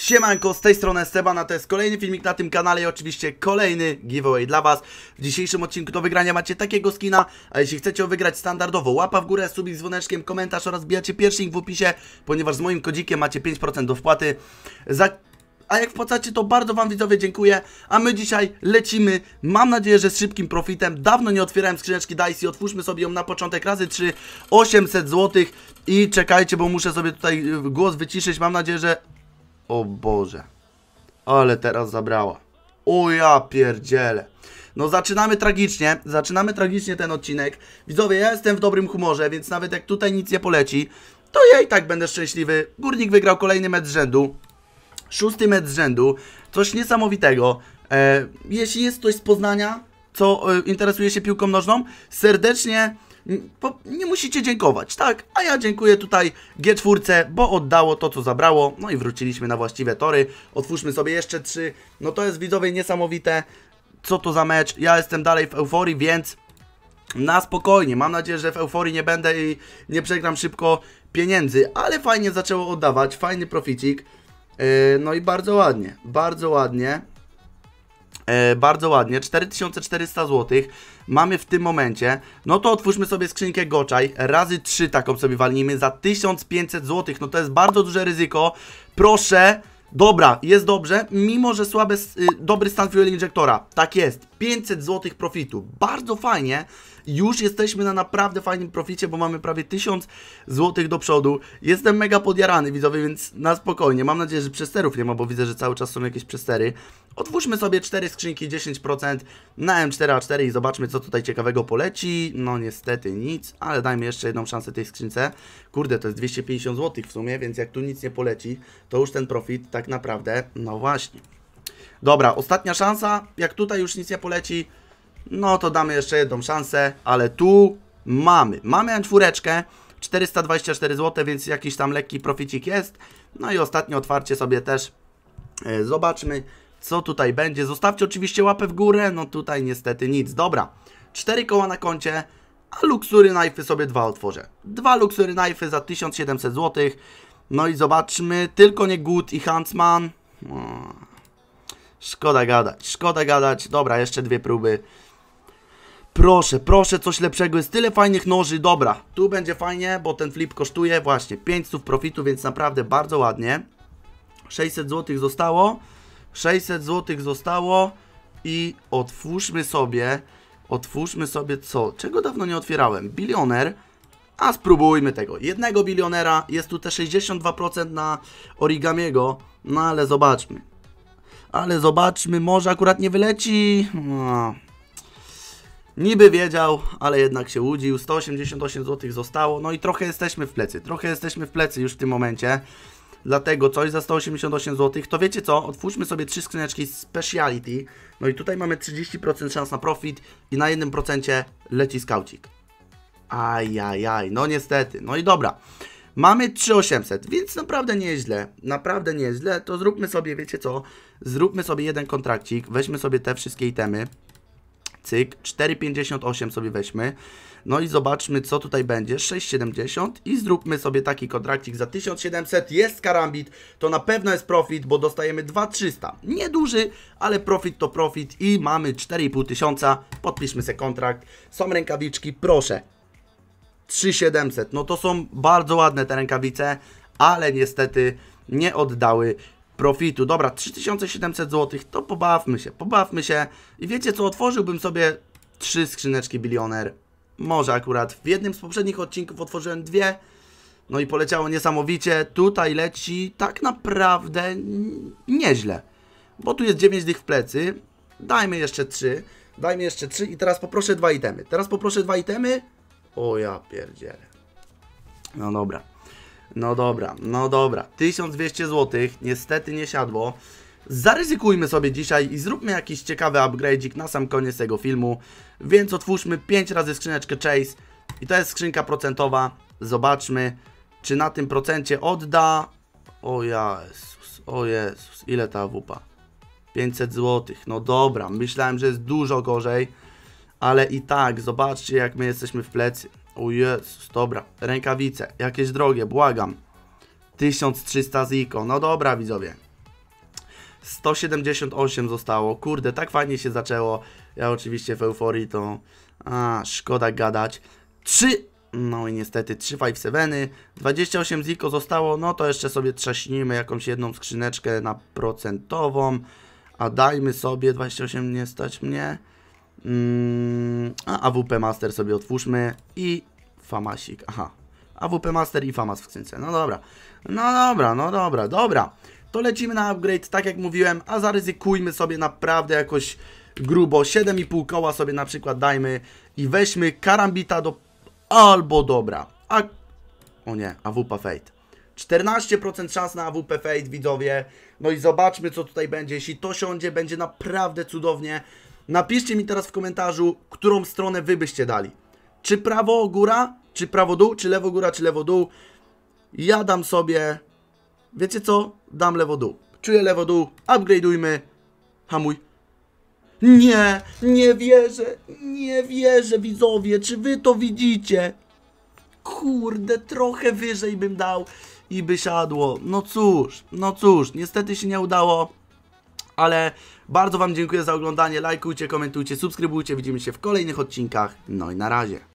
Siemanko, z tej strony Esteban, a to jest kolejny filmik na tym kanale i oczywiście kolejny giveaway dla Was. W dzisiejszym odcinku do wygrania macie takiego skina, a jeśli chcecie wygrać standardowo, łapa w górę, subik z dzwoneczkiem, komentarz oraz bijacie link w opisie, ponieważ z moim kodzikiem macie 5% do wpłaty. Za... A jak wpłacacie, to bardzo Wam widzowie dziękuję, a my dzisiaj lecimy, mam nadzieję, że z szybkim profitem. Dawno nie otwierałem skrzyneczki Dice i otwórzmy sobie ją na początek razy 3, 800 zł i czekajcie, bo muszę sobie tutaj y, głos wyciszyć, mam nadzieję, że o Boże. Ale teraz zabrała. O ja pierdziele. No zaczynamy tragicznie, zaczynamy tragicznie ten odcinek. Widzowie, ja jestem w dobrym humorze, więc nawet jak tutaj nic nie poleci, to ja i tak będę szczęśliwy. Górnik wygrał kolejny mecz z rzędu. Szósty mecz z rzędu. Coś niesamowitego. E, jeśli jest ktoś z Poznania, co e, interesuje się piłką nożną, serdecznie nie musicie dziękować, tak? A ja dziękuję tutaj G4, bo oddało to, co zabrało. No i wróciliśmy na właściwe tory. Otwórzmy sobie jeszcze trzy. No to jest widzowie niesamowite. Co to za mecz? Ja jestem dalej w euforii, więc na spokojnie. Mam nadzieję, że w euforii nie będę i nie przegram szybko pieniędzy, ale fajnie zaczęło oddawać, fajny proficik. E, no i bardzo ładnie, bardzo ładnie. E, bardzo ładnie, 4400 zł mamy w tym momencie. No to otwórzmy sobie skrzynkę Goczaj, razy 3 taką sobie walnijmy za 1500 zł. No to jest bardzo duże ryzyko. Proszę, dobra, jest dobrze, mimo że słaby, dobry stan fuel injektora. Tak jest, 500 zł profitu. Bardzo fajnie. Już jesteśmy na naprawdę fajnym proficie, bo mamy prawie 1000 zł do przodu. Jestem mega podjarany, widzowie, więc na spokojnie. Mam nadzieję, że przesterów nie ma, bo widzę, że cały czas są jakieś przestery. Otwórzmy sobie 4 skrzynki 10% na M4A4 i zobaczmy, co tutaj ciekawego poleci. No niestety nic, ale dajmy jeszcze jedną szansę tej skrzynce. Kurde, to jest 250 zł w sumie, więc jak tu nic nie poleci, to już ten profit tak naprawdę, no właśnie. Dobra, ostatnia szansa. Jak tutaj już nic nie poleci, no to damy jeszcze jedną szansę, ale tu mamy. Mamy czwóreczkę, 424 zł, więc jakiś tam lekki proficik jest. No i ostatnie otwarcie sobie też e, zobaczmy, co tutaj będzie. Zostawcie oczywiście łapę w górę, no tutaj niestety nic. Dobra, Cztery koła na koncie, a luksury knife'y sobie dwa otworzę. Dwa luksury knife'y za 1700 zł. No i zobaczmy, tylko nie Good i Huntsman. O, Szkoda gadać, szkoda gadać. Dobra, jeszcze dwie próby. Proszę, proszę, coś lepszego. Jest tyle fajnych noży. Dobra, tu będzie fajnie, bo ten flip kosztuje właśnie 500 profitu, więc naprawdę bardzo ładnie. 600 zł zostało. 600 zł zostało. I otwórzmy sobie, otwórzmy sobie co? Czego dawno nie otwierałem? Bilioner. A spróbujmy tego. Jednego bilionera. Jest tu te 62% na Origamiego. No ale zobaczmy. Ale zobaczmy, może akurat nie wyleci. No. Niby wiedział, ale jednak się łudził. 188 zł zostało. No i trochę jesteśmy w plecy. Trochę jesteśmy w plecy już w tym momencie. Dlatego coś za 188 zł. To wiecie co? Otwórzmy sobie trzy skrzyneczki Speciality. No i tutaj mamy 30% szans na profit i na 1% leci skaucik. Ajajaj, no niestety. No i dobra. Mamy 3800, więc naprawdę nieźle. Naprawdę nieźle. To zróbmy sobie, wiecie co? Zróbmy sobie jeden kontrakcik. Weźmy sobie te wszystkie itemy. Cyk. 4,58 sobie weźmy. No i zobaczmy, co tutaj będzie. 6,70 i zróbmy sobie taki kontrakcik za 1700. Jest karambit, to na pewno jest profit, bo dostajemy 2300. Nieduży, ale profit to profit i mamy 4,5 tysiąca. Podpiszmy sobie kontrakt. Są rękawiczki, proszę. 3700. No to są bardzo ładne te rękawice, ale niestety nie oddały profitu. Dobra, 3700 zł, to pobawmy się, pobawmy się. I wiecie co, otworzyłbym sobie trzy skrzyneczki bilioner. Może akurat. W jednym z poprzednich odcinków otworzyłem dwie. No i poleciało niesamowicie. Tutaj leci tak naprawdę nieźle. Bo tu jest 9 dych w plecy. Dajmy jeszcze 3. Dajmy jeszcze 3 i teraz poproszę dwa itemy. Teraz poproszę dwa itemy. O ja pierdzielę. No dobra. No dobra, no dobra. 1200 zł, niestety nie siadło. Zaryzykujmy sobie dzisiaj i zróbmy jakiś ciekawy upgrade'ik na sam koniec tego filmu. Więc otwórzmy 5 razy skrzyneczkę Chase. I to jest skrzynka procentowa. Zobaczmy, czy na tym procencie odda... O Jezus, o Jezus, ile ta wupa? 500 zł, no dobra, myślałem, że jest dużo gorzej ale i tak, zobaczcie jak my jesteśmy w plecy. O Jezus, dobra, rękawice, jakieś drogie, błagam. 1300 ziko, no dobra widzowie. 178 zostało, kurde, tak fajnie się zaczęło. Ja oczywiście w euforii to... A, szkoda gadać. 3... No i niestety 3 5-7, 28 ziko zostało, no to jeszcze sobie trzaśnijmy jakąś jedną skrzyneczkę na procentową. A dajmy sobie, 28 nie stać mnie. Mm, a AWP Master sobie otwórzmy i Famasik, aha. AWP Master i Famas w skrzynce, no dobra. No dobra, no dobra, dobra. To lecimy na upgrade, tak jak mówiłem, a zaryzykujmy sobie naprawdę jakoś grubo 7,5 koła sobie na przykład dajmy i weźmy karambita do... albo dobra. A... O nie, AWP Fate. 14% szans na AWP Fate, widzowie. No i zobaczmy, co tutaj będzie. Jeśli to siądzie, będzie naprawdę cudownie. Napiszcie mi teraz w komentarzu, którą stronę wy byście dali. Czy prawo góra, czy prawo dół, czy lewo góra, czy lewo dół. Ja dam sobie, wiecie co, dam lewo dół. Czuję lewo dół, upgrade'ujmy. Hamuj. Nie, nie wierzę, nie wierzę widzowie, czy wy to widzicie? Kurde, trochę wyżej bym dał i by siadło. No cóż, no cóż, niestety się nie udało ale bardzo Wam dziękuję za oglądanie, lajkujcie, komentujcie, subskrybujcie, widzimy się w kolejnych odcinkach, no i na razie.